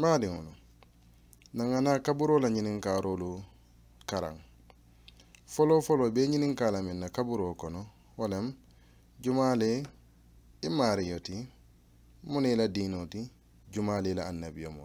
maadi ŋono naŋana kaburo la ñininkaarolu karaŋ folo folo be ñininkaa la miŋ na kaburo kono wo lem jumaali i maariyo ti muŋ ne i la diino ti jumaali i la annabiyomo